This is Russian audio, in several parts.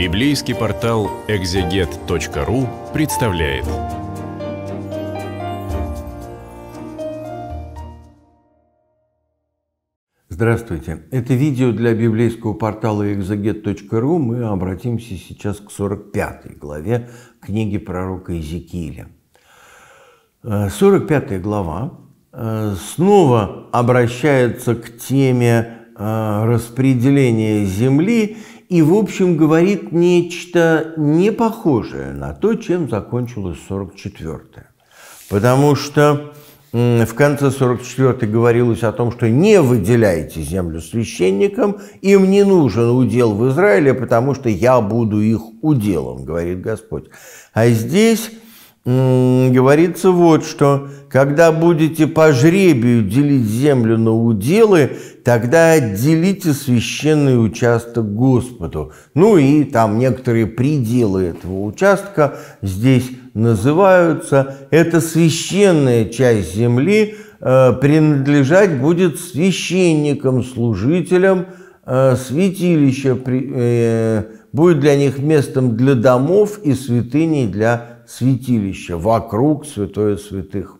Библейский портал экзегет.ру представляет. Здравствуйте! Это видео для библейского портала экзегет.ру. Мы обратимся сейчас к 45 главе книги пророка Иезекииля. 45 э, глава э, снова обращается к теме э, распределения земли и, в общем, говорит нечто не похожее на то, чем закончилось 44-е. Потому что в конце 44 говорилось о том, что не выделяйте землю священникам, им не нужен удел в Израиле, потому что я буду их уделом, говорит Господь. А здесь говорится вот что. «Когда будете по жребию делить землю на уделы, тогда отделите священный участок Господу». Ну и там некоторые пределы этого участка здесь называются. Это священная часть земли, э, принадлежать будет священникам, служителям э, святилища, э, будет для них местом для домов и святыней для святилище, вокруг святое святых.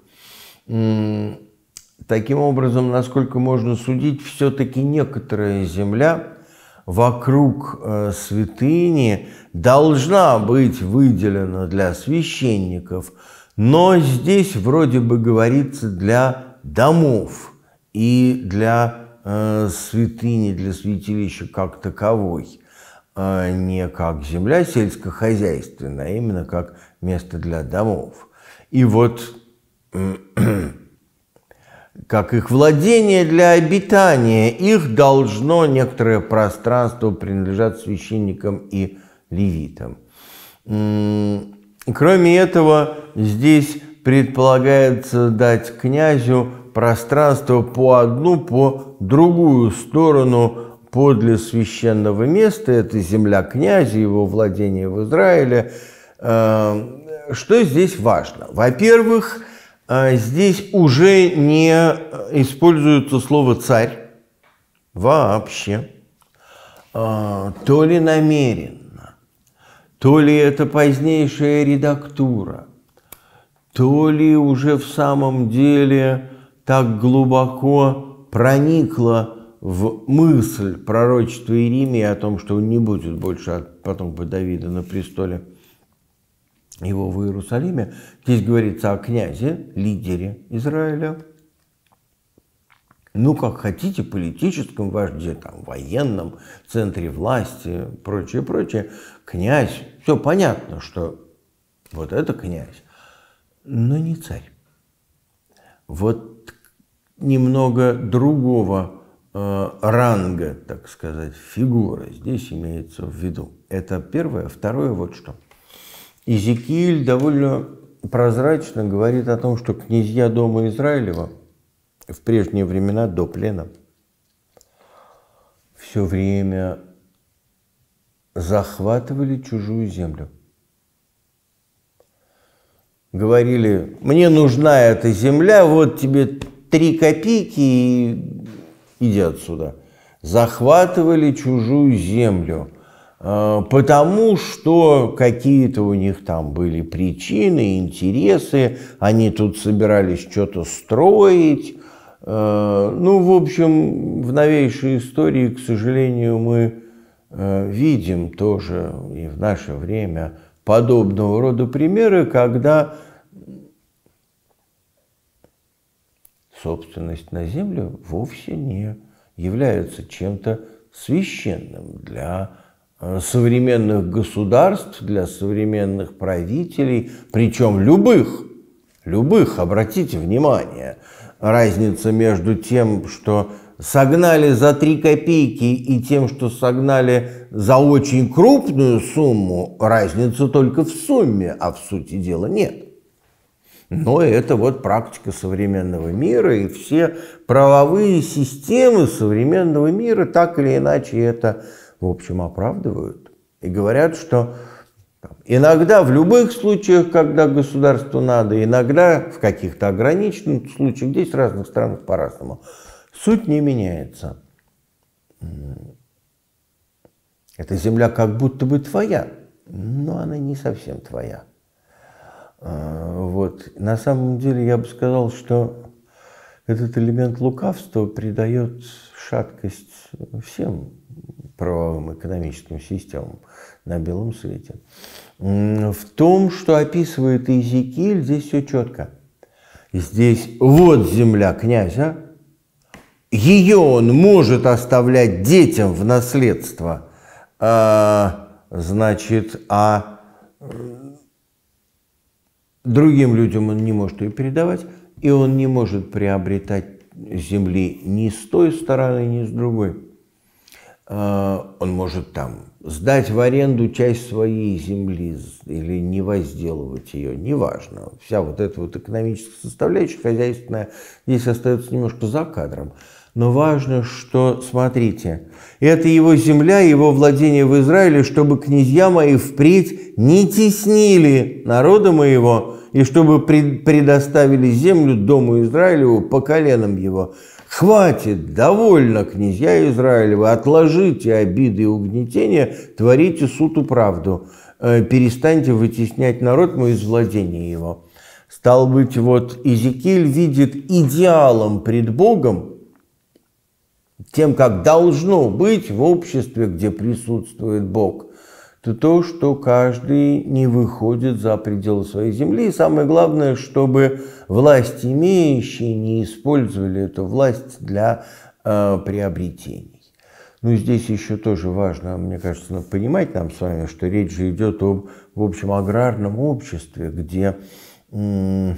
Таким образом, насколько можно судить, все-таки некоторая земля вокруг э, святыни должна быть выделена для священников, но здесь вроде бы говорится для домов и для э, святыни, для святилища как таковой, а не как земля сельскохозяйственная, а именно как место для домов. И вот как их владение для обитания, их должно некоторое пространство принадлежать священникам и левитам. Кроме этого, здесь предполагается дать князю пространство по одну, по другую сторону подле священного места, это земля князя, его владение в Израиле, Эм, что здесь важно? Во-первых, э, здесь уже не э, используется слово «царь» вообще, э, то ли намеренно, то ли это позднейшая редактура, то ли уже в самом деле так глубоко проникла в мысль пророчества Иеремии о том, что он не будет больше потом Давида на престоле, его в Иерусалиме. Здесь говорится о князе, лидере Израиля, ну, как хотите, политическом вожде, там, военном, центре власти, прочее, прочее, князь, все понятно, что вот это князь, но не царь. Вот немного другого э, ранга, так сказать, фигура здесь имеется в виду. Это первое. Второе вот что – Изекииль довольно прозрачно говорит о том, что князья дома Израилева в прежние времена до плена все время захватывали чужую землю. Говорили, мне нужна эта земля, вот тебе три копейки и иди отсюда. Захватывали чужую землю – а, потому что какие-то у них там были причины, интересы, они тут собирались что-то строить. А, ну, в общем, в новейшей истории, к сожалению, мы а, видим тоже и в наше время подобного рода примеры, когда собственность на землю вовсе не является чем-то священным для Э, современных государств, для современных правителей, причем любых, любых, обратите внимание, разница между тем, что согнали за три копейки и тем, что согнали за очень крупную сумму, разница только в сумме, а в сути дела нет. Но это вот практика современного мира, и все правовые системы современного мира так или иначе это в общем, оправдывают. И говорят, что иногда в любых случаях, когда государству надо, иногда в каких-то ограниченных случаях, здесь в разных странах по-разному, суть не меняется. Эта земля как будто бы твоя, но она не совсем твоя. А, вот. На самом деле я бы сказал, что этот элемент лукавства придает шаткость всем правовым экономическим системам на белом свете. В том, что описывает Иезекииль, здесь все четко. Здесь вот земля князя, ее он может оставлять детям в наследство, а, значит, а другим людям он не может ее передавать, и он не может приобретать земли ни с той стороны, ни с другой. Э, он может там сдать в аренду часть своей земли или не возделывать ее, неважно. Вся вот эта вот экономическая составляющая, хозяйственная, здесь остается немножко за кадром. Но важно, что, смотрите, это его земля, его владение в Израиле, чтобы князья мои впредь не теснили народа моего, и чтобы предоставили землю Дому Израилеву по коленам его, Хватит, довольно, князья Израилевы, отложите обиды и угнетения, творите суд и правду, э, перестаньте вытеснять народ мой из владения его. Стал быть, вот Иезекииль видит идеалом пред Богом, тем, как должно быть в обществе, где присутствует Бог – это то, что каждый не выходит за пределы своей земли. И самое главное, чтобы власть имеющие не использовали эту власть для э, приобретений. Ну, здесь еще тоже важно, мне кажется, понимать нам с вами, что речь же идет об, в общем, аграрном обществе, где м-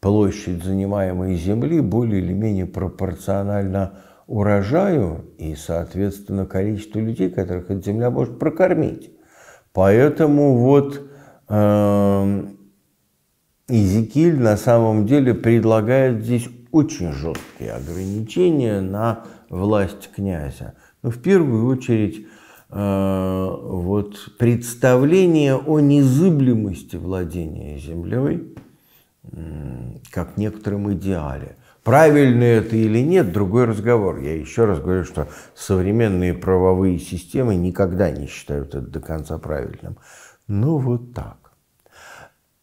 площадь занимаемой земли более или менее пропорциональна урожаю и, соответственно, количеству людей, которых эта земля может прокормить. Поэтому вот э, эм, Изекиль на самом деле предлагает здесь очень жесткие ограничения на власть князя. Но ну, в первую очередь э, вот представление о незыблемости владения землей э, как некотором идеале – Правильно это или нет, другой разговор. Я еще раз говорю, что современные правовые системы никогда не считают это до конца правильным. Ну вот так.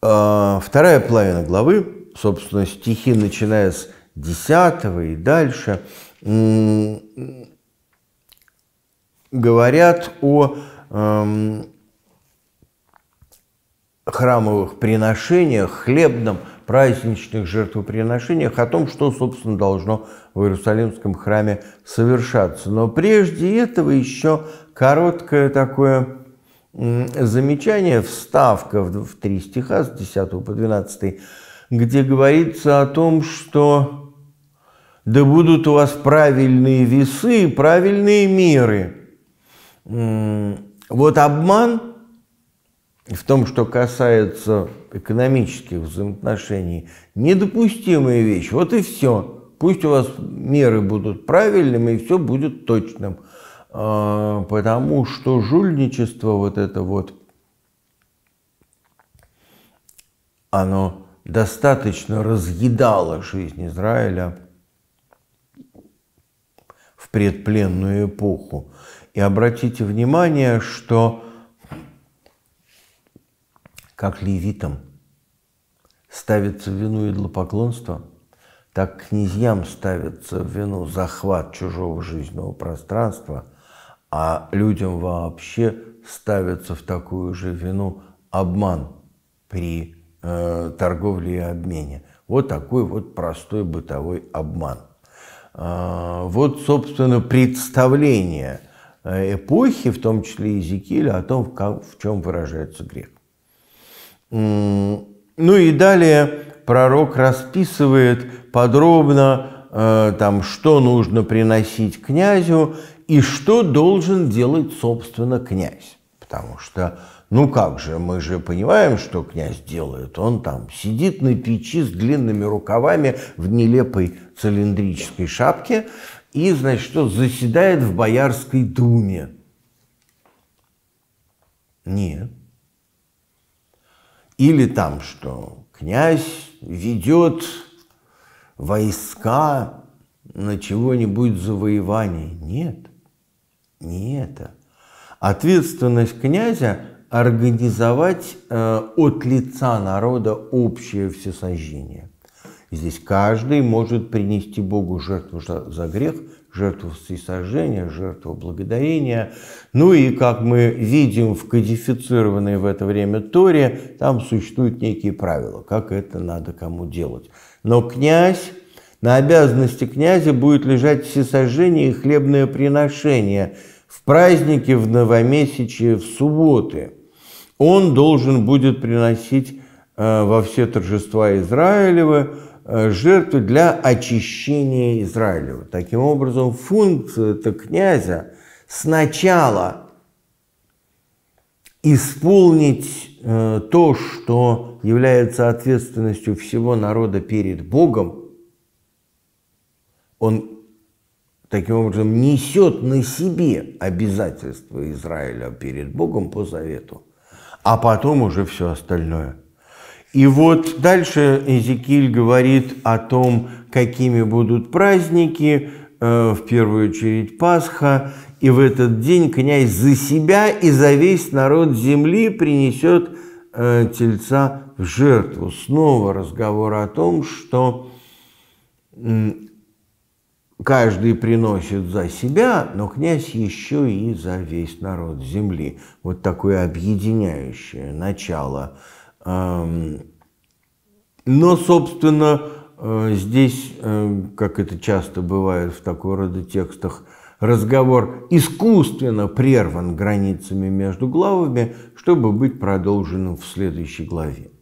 А, вторая половина главы, собственно, стихи, начиная с 10 и дальше, говорят о эм, храмовых приношениях, хлебном праздничных жертвоприношениях, о том, что, собственно, должно в Иерусалимском храме совершаться. Но прежде этого еще короткое такое замечание, вставка в три стиха с 10 по 12, где говорится о том, что «да будут у вас правильные весы и правильные меры». Вот обман – в том, что касается экономических взаимоотношений, недопустимая вещь. Вот и все. Пусть у вас меры будут правильными, и все будет точным. А, потому что жульничество вот это вот, оно достаточно разъедало жизнь Израиля в предпленную эпоху. И обратите внимание, что как левитам ставится в вину идлопоклонство, так князьям ставится в вину захват чужого жизненного пространства, а людям вообще ставится в такую же вину обман при э, торговле и обмене. Вот такой вот простой бытовой обман. Э, вот, собственно, представление э, эпохи, в том числе Иезекииля, о том, в, как, в чем выражается грех. Ну и далее пророк расписывает подробно, э, там, что нужно приносить князю и что должен делать, собственно, князь. Потому что, ну как же, мы же понимаем, что князь делает. Он там сидит на печи с длинными рукавами в нелепой цилиндрической шапке и, значит, что заседает в Боярской думе. Нет. Или там, что князь ведет войска на чего-нибудь завоевание. Нет, не это. Ответственность князя – организовать э, от лица народа общее всесожжение. Здесь каждый может принести Богу жертву за грех жертву всесожжения, жертву благодарения. Ну и, как мы видим в кодифицированной в это время Торе, там существуют некие правила, как это надо кому делать. Но князь, на обязанности князя будет лежать всесожжение и хлебное приношение в праздники в новомесячье, в субботы. Он должен будет приносить э, во все торжества Израилева – Э, жертву для очищения Израиля. Таким образом, функцию-то князя сначала исполнить э, то, что является ответственностью всего народа перед Богом, он таким образом несет на себе обязательства Израиля перед Богом по завету, а потом уже все остальное – и вот дальше Эзекиль говорит о том, какими будут праздники, э, в первую очередь Пасха, и в этот день князь за себя и за весь народ земли принесет э, тельца в жертву. Снова разговор о том, что каждый приносит за себя, но князь еще и за весь народ земли. Вот такое объединяющее начало – но, собственно, э, здесь, э, как это часто бывает в такого рода текстах, разговор искусственно прерван границами между главами, чтобы быть продолженным в следующей главе.